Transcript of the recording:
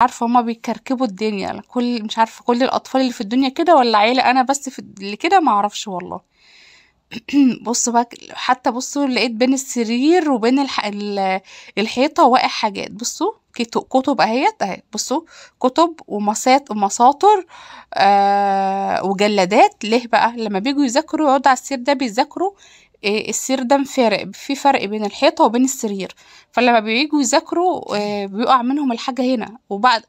عارفة هما بيكركبوا الدنيا، كل مش عارفة كل الأطفال اللي في الدنيا كده ولا عيلة أنا بس في اللي كده ما أعرفش والله. بُص بقى حتى بُصوا لقيت بين السرير وبين الح ال الحيطة واقع حاجات، بُصوا كُتب اهيت أهي، بُصوا كُتب ومسات ومساطر آه وجلادات، ليه بقى؟ لمّا بييجوا يذاكروا يقعدوا على السرير ده بيذاكروا آه، ده فارق في فرق بين الحيطه وبين السرير فلما بييجوا يذاكروا آه، بيقع منهم الحاجه هنا وبعد